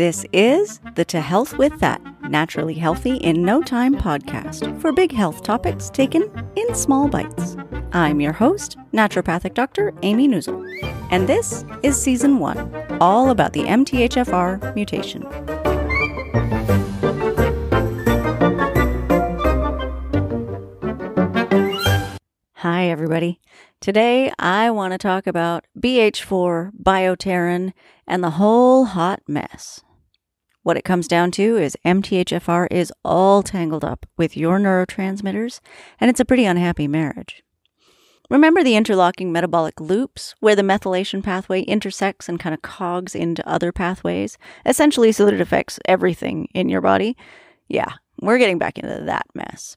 This is the To Health With That Naturally Healthy in No Time podcast for big health topics taken in small bites. I'm your host, naturopathic doctor Amy Newsel, and this is season one, all about the MTHFR mutation. Hi, everybody. Today, I want to talk about BH4, bioterrin, and the whole hot mess. What it comes down to is MTHFR is all tangled up with your neurotransmitters, and it's a pretty unhappy marriage. Remember the interlocking metabolic loops where the methylation pathway intersects and kind of cogs into other pathways, essentially so that it affects everything in your body? Yeah, we're getting back into that mess.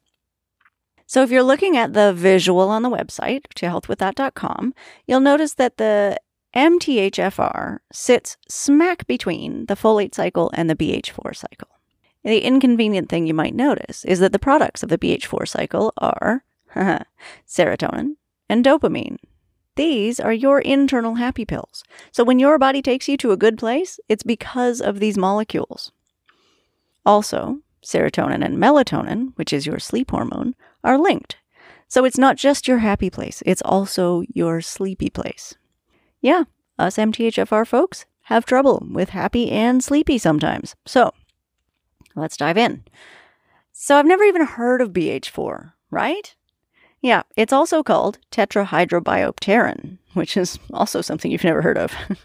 So, if you're looking at the visual on the website, tohealthwiththat.com, you'll notice that the MTHFR sits smack between the folate cycle and the BH4 cycle. The inconvenient thing you might notice is that the products of the BH4 cycle are serotonin and dopamine. These are your internal happy pills. So when your body takes you to a good place, it's because of these molecules. Also, serotonin and melatonin, which is your sleep hormone, are linked. So it's not just your happy place, it's also your sleepy place yeah, us MTHFR folks have trouble with happy and sleepy sometimes. So let's dive in. So I've never even heard of BH4, right? Yeah, it's also called tetrahydrobiopterin, which is also something you've never heard of.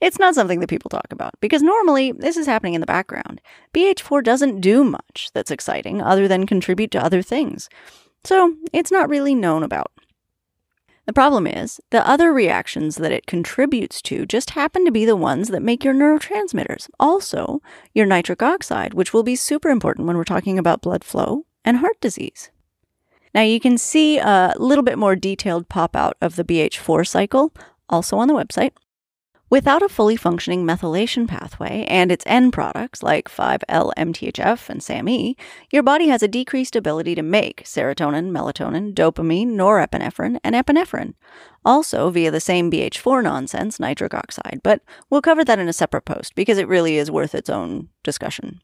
it's not something that people talk about because normally this is happening in the background. BH4 doesn't do much that's exciting other than contribute to other things. So it's not really known about. The problem is, the other reactions that it contributes to just happen to be the ones that make your neurotransmitters, also your nitric oxide, which will be super important when we're talking about blood flow and heart disease. Now, you can see a little bit more detailed pop out of the BH4 cycle also on the website. Without a fully functioning methylation pathway and its end products like 5 l mthf and SAMe, your body has a decreased ability to make serotonin, melatonin, dopamine, norepinephrine, and epinephrine, also via the same BH4 nonsense, nitric oxide, but we'll cover that in a separate post because it really is worth its own discussion.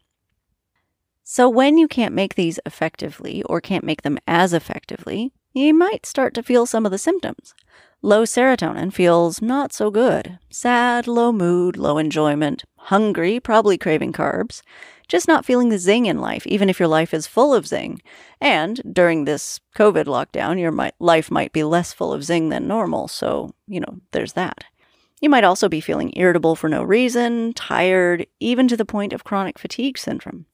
So, when you can't make these effectively or can't make them as effectively, you might start to feel some of the symptoms. Low serotonin feels not so good. Sad, low mood, low enjoyment, hungry, probably craving carbs, just not feeling the zing in life, even if your life is full of zing. And during this COVID lockdown, your mi- life might be less full of zing than normal, so, you know, there's that. You might also be feeling irritable for no reason, tired, even to the point of chronic fatigue syndrome.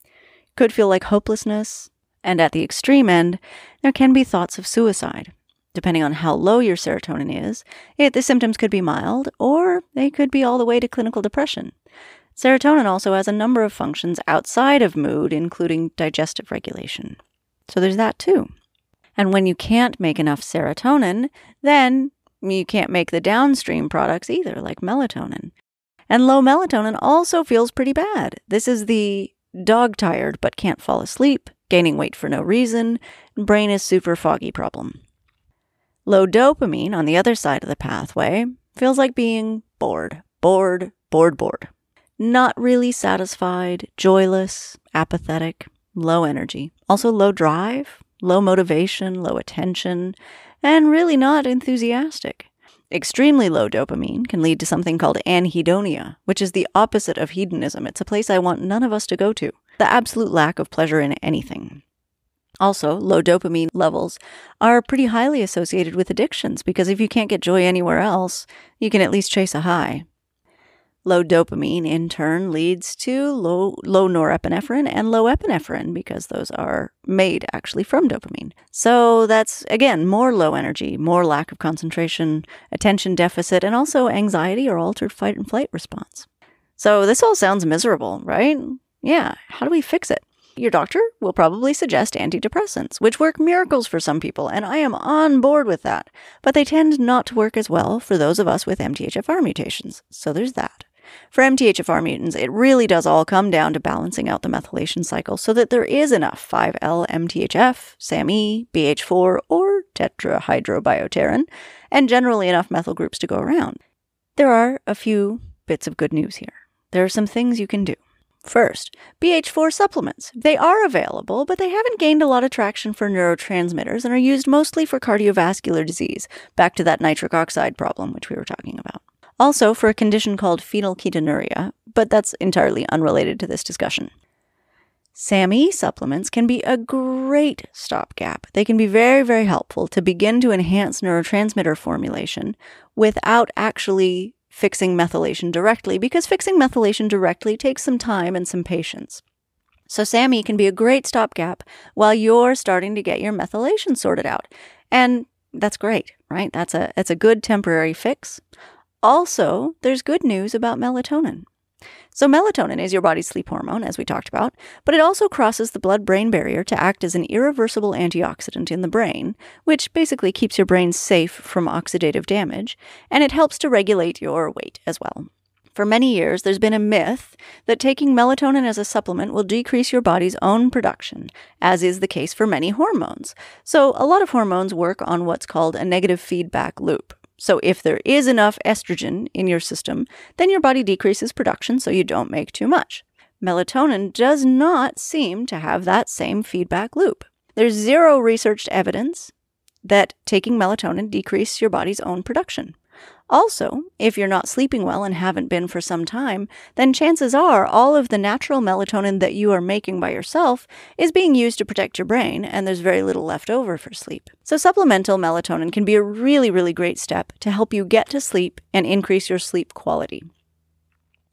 Could feel like hopelessness, and at the extreme end, there can be thoughts of suicide. Depending on how low your serotonin is, it, the symptoms could be mild or they could be all the way to clinical depression. Serotonin also has a number of functions outside of mood, including digestive regulation. So there's that too. And when you can't make enough serotonin, then you can't make the downstream products either, like melatonin. And low melatonin also feels pretty bad. This is the dog tired but can't fall asleep, gaining weight for no reason, brain is super foggy problem. Low dopamine on the other side of the pathway feels like being bored, bored, bored, bored. Not really satisfied, joyless, apathetic, low energy. Also, low drive, low motivation, low attention, and really not enthusiastic. Extremely low dopamine can lead to something called anhedonia, which is the opposite of hedonism. It's a place I want none of us to go to. The absolute lack of pleasure in anything. Also, low dopamine levels are pretty highly associated with addictions because if you can't get joy anywhere else, you can at least chase a high. Low dopamine in turn leads to low, low norepinephrine and low epinephrine because those are made actually from dopamine. So that's again more low energy, more lack of concentration, attention deficit, and also anxiety or altered fight and flight response. So this all sounds miserable, right? Yeah, how do we fix it? Your doctor will probably suggest antidepressants, which work miracles for some people, and I am on board with that. But they tend not to work as well for those of us with MTHFR mutations, so there's that. For MTHFR mutants, it really does all come down to balancing out the methylation cycle so that there is enough 5L MTHF, SAMe, BH4, or tetrahydrobioterin, and generally enough methyl groups to go around. There are a few bits of good news here. There are some things you can do. First, BH4 supplements. They are available, but they haven't gained a lot of traction for neurotransmitters and are used mostly for cardiovascular disease, back to that nitric oxide problem which we were talking about. Also, for a condition called phenylketonuria, but that's entirely unrelated to this discussion. SAMe supplements can be a great stopgap. They can be very, very helpful to begin to enhance neurotransmitter formulation without actually fixing methylation directly because fixing methylation directly takes some time and some patience. So, SAMI can be a great stopgap while you're starting to get your methylation sorted out. And that's great, right? That's a, that's a good temporary fix. Also, there's good news about melatonin. So, melatonin is your body's sleep hormone, as we talked about, but it also crosses the blood brain barrier to act as an irreversible antioxidant in the brain, which basically keeps your brain safe from oxidative damage, and it helps to regulate your weight as well. For many years, there's been a myth that taking melatonin as a supplement will decrease your body's own production, as is the case for many hormones. So, a lot of hormones work on what's called a negative feedback loop. So, if there is enough estrogen in your system, then your body decreases production so you don't make too much. Melatonin does not seem to have that same feedback loop. There's zero researched evidence that taking melatonin decreases your body's own production. Also, if you're not sleeping well and haven't been for some time, then chances are all of the natural melatonin that you are making by yourself is being used to protect your brain, and there's very little left over for sleep. So, supplemental melatonin can be a really, really great step to help you get to sleep and increase your sleep quality.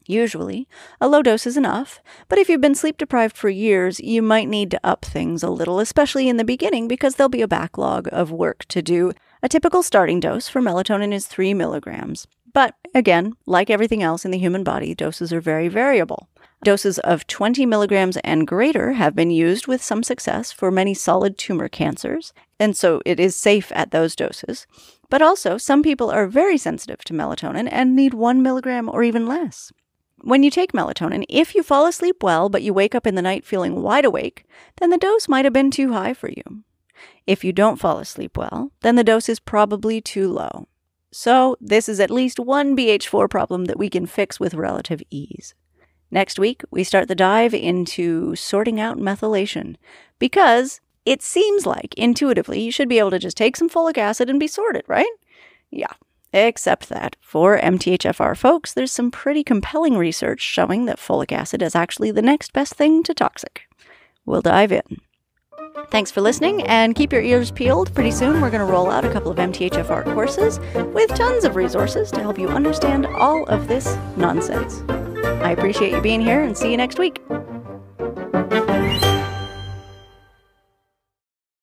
Usually, a low dose is enough, but if you've been sleep deprived for years, you might need to up things a little, especially in the beginning because there'll be a backlog of work to do. A typical starting dose for melatonin is 3 milligrams. But again, like everything else in the human body, doses are very variable. Doses of 20 milligrams and greater have been used with some success for many solid tumor cancers, and so it is safe at those doses. But also, some people are very sensitive to melatonin and need 1 milligram or even less. When you take melatonin, if you fall asleep well but you wake up in the night feeling wide awake, then the dose might have been too high for you. If you don't fall asleep well, then the dose is probably too low. So, this is at least one BH4 problem that we can fix with relative ease. Next week, we start the dive into sorting out methylation because it seems like intuitively you should be able to just take some folic acid and be sorted, right? Yeah, Except that for MTHFR folks, there's some pretty compelling research showing that folic acid is actually the next best thing to toxic. We'll dive in. Thanks for listening, and keep your ears peeled. Pretty soon, we're going to roll out a couple of MTHFR courses with tons of resources to help you understand all of this nonsense. I appreciate you being here, and see you next week.